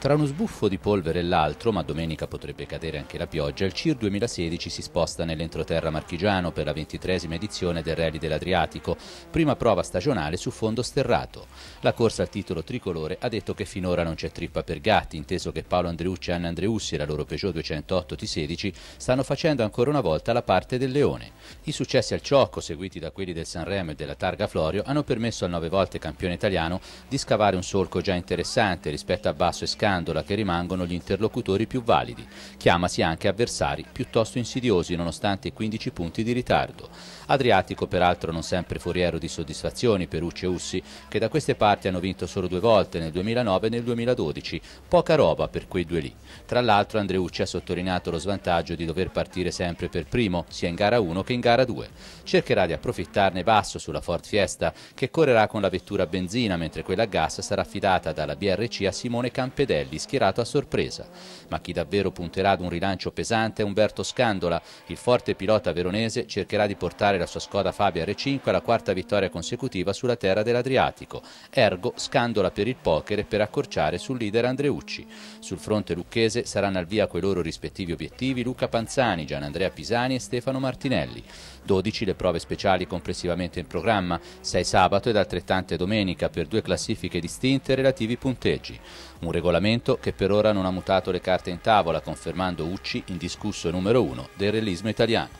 Tra uno sbuffo di polvere e l'altro, ma domenica potrebbe cadere anche la pioggia, il CIR 2016 si sposta nell'entroterra marchigiano per la ventitresima edizione del Rally dell'Adriatico, prima prova stagionale su fondo sterrato. La corsa al titolo tricolore ha detto che finora non c'è trippa per gatti, inteso che Paolo Andreucci e Anna Andreussi e la loro Peugeot 208 T16 stanno facendo ancora una volta la parte del leone. I successi al ciocco, seguiti da quelli del Sanremo e della Targa Florio, hanno permesso al nove volte campione italiano di scavare un solco già interessante rispetto a Basso e Scambio auspicandola che rimangono gli interlocutori più validi. Chiamasi anche avversari piuttosto insidiosi nonostante i 15 punti di ritardo. Adriatico peraltro non sempre foriero di soddisfazioni per Ucce e Ussi che da queste parti hanno vinto solo due volte nel 2009 e nel 2012, poca roba per quei due lì. Tra l'altro Andreucci ha sottolineato lo svantaggio di dover partire sempre per primo sia in gara 1 che in gara 2. Cercherà di approfittarne basso sulla Ford Fiesta che correrà con la vettura a benzina mentre quella a gas sarà affidata dalla BRC a Simone Campedè Morbidelli, schierato a sorpresa. Ma chi davvero punterà ad un rilancio pesante è Umberto Scandola. Il forte pilota veronese cercherà di portare la sua scoda Fabia R5 alla quarta vittoria consecutiva sulla terra dell'Adriatico. Ergo, Scandola per il poker e per accorciare sul leader Andreucci. Sul fronte lucchese saranno al via coi loro rispettivi obiettivi Luca Panzani, Gianandrea Pisani e Stefano Martinelli. 12 le prove speciali complessivamente in programma, 6 sabato ed altrettante domenica per due classifiche distinte e relativi punteggi. Un regolamento schieramento che per ora non ha mutato le carte in tavola, confermando Ucci indiscusso numero uno del realismo italiano.